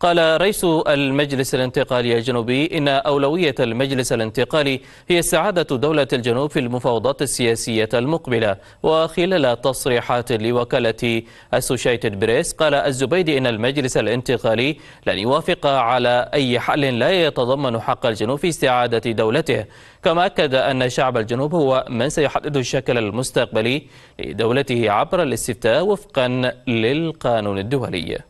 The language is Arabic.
قال رئيس المجلس الانتقالي الجنوبي إن أولوية المجلس الانتقالي هي استعادة دولة الجنوب في المفاوضات السياسية المقبلة وخلال تصريحات لوكالة أسوشيتد بريس قال الزبيدي إن المجلس الانتقالي لن يوافق على أي حل لا يتضمن حق الجنوب في استعادة دولته كما أكد أن شعب الجنوب هو من سيحدد الشكل المستقبلي لدولته عبر الاستفتاء وفقا للقانون الدولي